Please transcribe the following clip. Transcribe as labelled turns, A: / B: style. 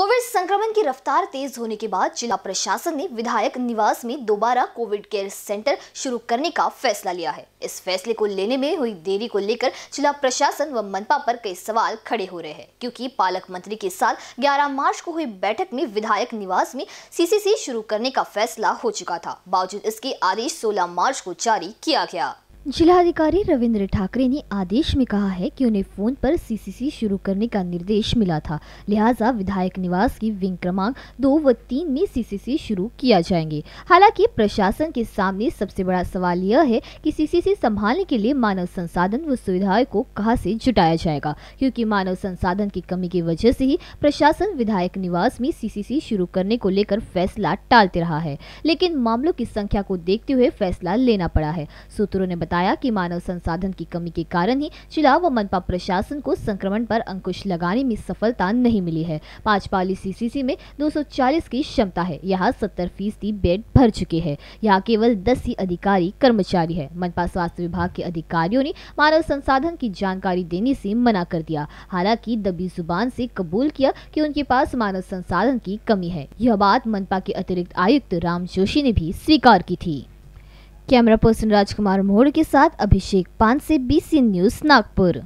A: Covid संक्रमण की रफ्तार तेज होने के बाद जिला प्रशासन ने विधायक निवास में दोबारा कोविड केयर सेंटर शुरू करने का फैसला लिया है इस फैसले को लेने में हुई देरी को लेकर जिला प्रशासन व मनपा पर कई सवाल खड़े हो रहे हैं क्योंकि पालक मंत्री के साथ 11 मार्च को हुई बैठक में विधायक निवास में सीसीसी शुरू करने का फैसला हो चुका था बावजूद इसके आदेश सोलह मार्च को जारी किया गया जिलाधिकारी रविंद्र ठाकरे ने आदेश में कहा है कि उन्हें फोन पर सीसीसी शुरू करने का निर्देश मिला था लिहाजा विधायक निवास की विंग क्रमांक दो व तीन में सीसीसी शुरू किया जाएंगे हालांकि प्रशासन के सामने सबसे बड़ा सवाल यह है कि सीसीसी संभालने के लिए मानव संसाधन व सुविधाएं को कहां से जुटाया जाएगा क्यूँकी मानव संसाधन की कमी की वजह से ही प्रशासन विधायक निवास में सी शुरू करने को लेकर फैसला टालते रहा है लेकिन मामलों की संख्या को देखते हुए फैसला लेना पड़ा है सूत्रों ने बताया कि मानव संसाधन की कमी के कारण ही जिला व मनपा प्रशासन को संक्रमण पर अंकुश लगाने में सफलता नहीं मिली है पाँच पाली सीसीसी में 240 की क्षमता है यहाँ सत्तर फीसदी बेड भर चुके हैं यहाँ केवल दस ही अधिकारी कर्मचारी है मनपा स्वास्थ्य विभाग के अधिकारियों ने मानव संसाधन की जानकारी देने से मना कर दिया हालांकि दबी जुबान से कबूल किया कि उनके पास मानव संसाधन की कमी है यह बात मनपा के अतिरिक्त आयुक्त राम जोशी ने भी स्वीकार की थी कैमरा पर्सन राजकुमार मोड़ के साथ अभिषेक पान से बीसी न्यूज नागपुर